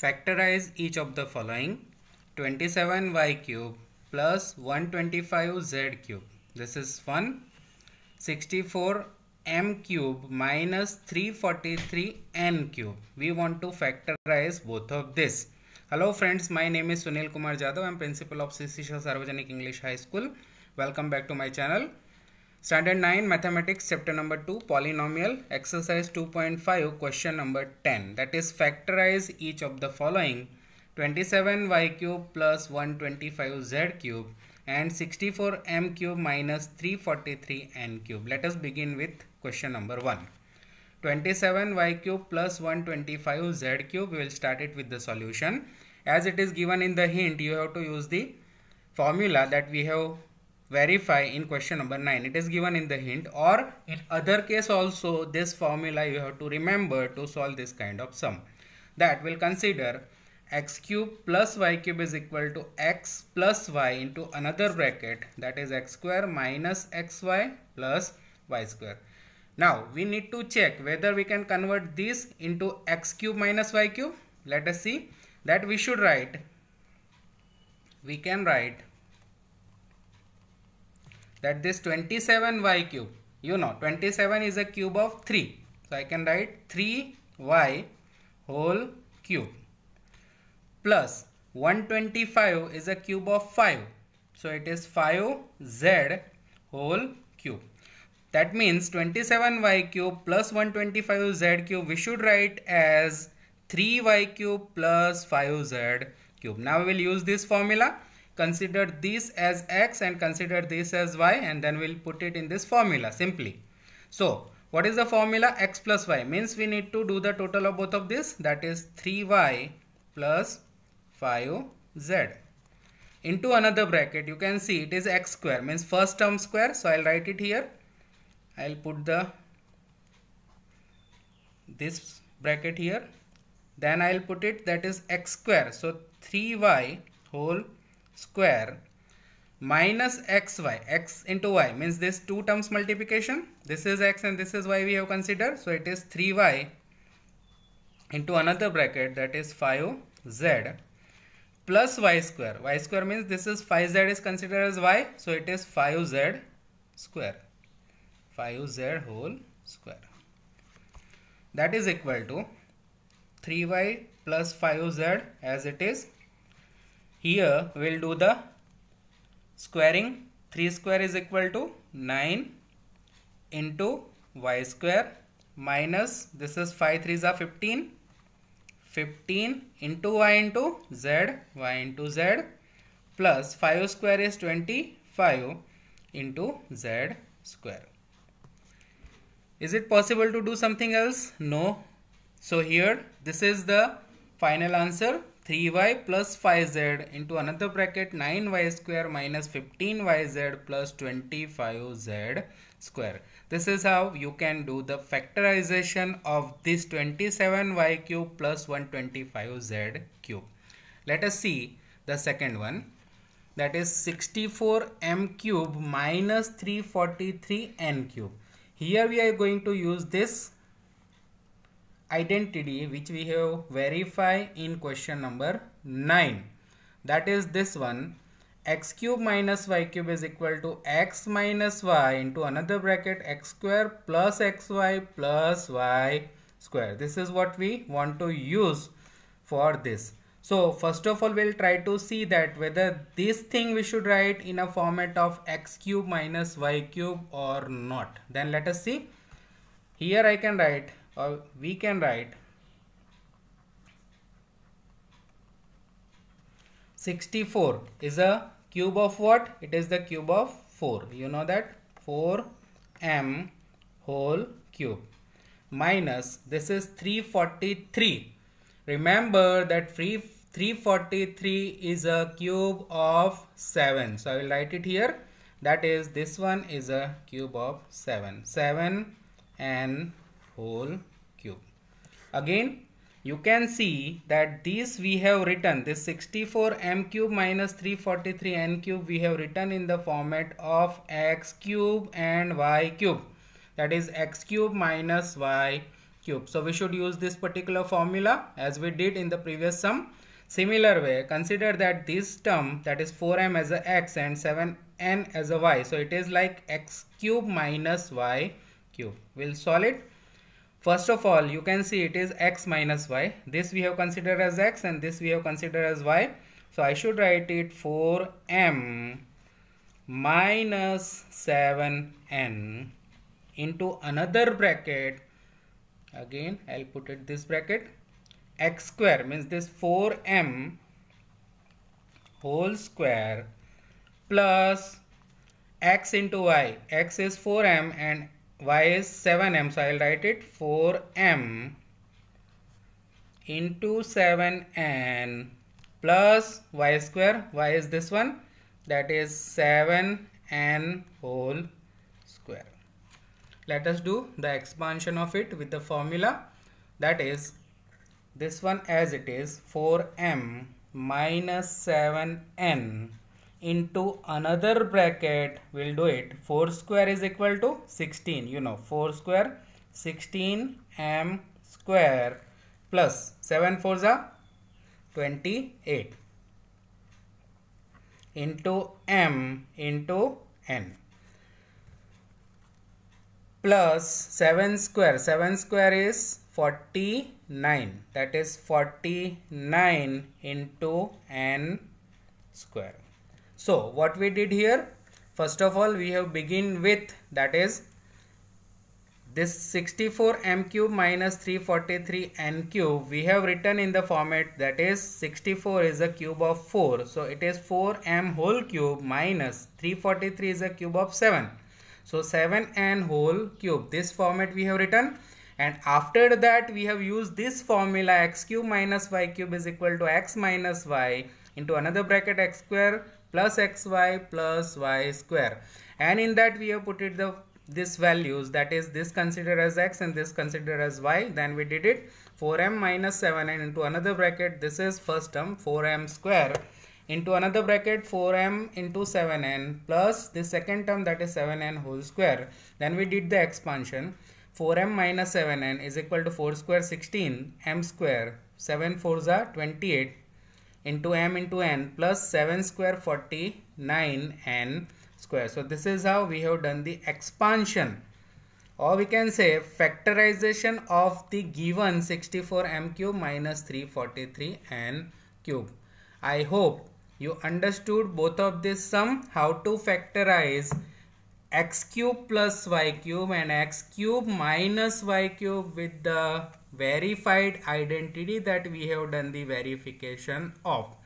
Factorize each of the following 27y cube plus 125z cube. This is 1. 64m cube minus 343n cube. We want to factorize both of this. Hello friends, my name is Sunil Kumar Jadhav. I am principal of CC Sarvajanik English High School. Welcome back to my channel. Standard 9 Mathematics chapter number 2 Polynomial exercise 2.5 question number 10 that is factorize each of the following 27y cube plus 125z cube and 64m cube minus 343n cube. Let us begin with question number 1. 27y cube plus 125z cube we will start it with the solution. As it is given in the hint you have to use the formula that we have verify in question number 9 it is given in the hint or in other case also this formula you have to remember to solve this kind of sum that will consider x cube plus y cube is equal to x plus y into another bracket that is x square minus xy plus y square. Now we need to check whether we can convert this into x cube minus y cube. Let us see that we should write we can write that this 27y cube, you know 27 is a cube of 3. So I can write 3y whole cube plus 125 is a cube of 5. So it is 5z whole cube. That means 27y cube plus 125z cube we should write as 3y cube plus 5z cube. Now we will use this formula consider this as x and consider this as y and then we'll put it in this formula simply. So what is the formula x plus y means we need to do the total of both of this that is 3y plus 5z into another bracket you can see it is x square means first term square so I'll write it here I'll put the this bracket here then I'll put it that is x square so 3y whole square minus xy x into y means this two terms multiplication this is x and this is y we have considered so it is 3y into another bracket that is 5z plus y square y square means this is 5z is considered as y so it is 5z square 5z whole square that is equal to 3y plus 5z as it is here we'll do the squaring. 3 square is equal to 9 into y square minus this is 5 3s are 15 15 into y into z y into z plus 5 square is 25 into z square is it possible to do something else no so here this is the final answer 3y plus 5z into another bracket 9y square minus 15yz plus 25z square. This is how you can do the factorization of this 27y cube plus 125z cube. Let us see the second one that is 64m cube minus 343n cube. Here we are going to use this identity which we have verify in question number 9 that is this one x cube minus y cube is equal to x minus y into another bracket x square plus xy plus y square this is what we want to use for this so first of all we'll try to see that whether this thing we should write in a format of x cube minus y cube or not then let us see here I can write or uh, we can write 64 is a cube of what? It is the cube of 4. You know that 4m whole cube minus this is 343. Remember that 343 is a cube of 7. So I will write it here. That is this one is a cube of 7. 7 and whole Again, you can see that these we have written, this 64 m cube minus 343 n cube we have written in the format of x cube and y cube. That is x cube minus y cube. So we should use this particular formula as we did in the previous sum. Similar way, consider that this term that is 4m as a x and 7n as a y. So it is like x cube minus y cube. We'll solve it. First of all, you can see it is x minus y. This we have considered as x and this we have considered as y. So I should write it 4m minus 7n into another bracket. Again, I'll put it this bracket. x square means this 4m whole square plus x into y. x is 4m and y is 7m so I'll write it 4m into 7n plus y square y is this one that is 7n whole square let us do the expansion of it with the formula that is this one as it is 4m minus 7n into another bracket we'll do it 4 square is equal to 16 you know 4 square 16 m square plus 7 fours are 28 into m into n plus 7 square 7 square is 49 that is 49 into n square so what we did here, first of all we have begin with that is this 64 m cube minus 343 n cube we have written in the format that is 64 is a cube of 4 so it is 4 m whole cube minus 343 is a cube of 7 so 7 n whole cube this format we have written and after that we have used this formula x cube minus y cube is equal to x minus y into another bracket x square plus xy plus y square and in that we have put it the this values that is this considered as x and this considered as y then we did it 4m minus 7 and into another bracket this is first term 4m square into another bracket 4m into 7n plus the second term that is 7n whole square then we did the expansion 4m minus 7n is equal to 4 square 16 m square 7 4s are 28 into m into n plus 7 square 49 n square. So this is how we have done the expansion or we can say factorization of the given 64 m cube minus 343 n cube. I hope you understood both of this sum how to factorize x cube plus y cube and x cube minus y cube with the verified identity that we have done the verification of.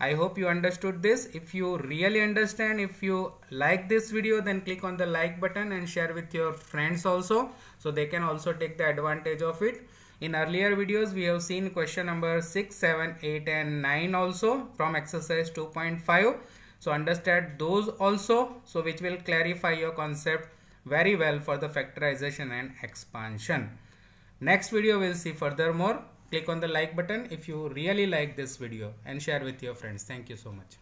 I hope you understood this. If you really understand, if you like this video, then click on the like button and share with your friends also. So they can also take the advantage of it. In earlier videos, we have seen question number 6, 7, 8 and 9 also from exercise 2.5. So understand those also. So which will clarify your concept very well for the factorization and expansion. Next video we'll see furthermore. Click on the like button if you really like this video and share with your friends. Thank you so much.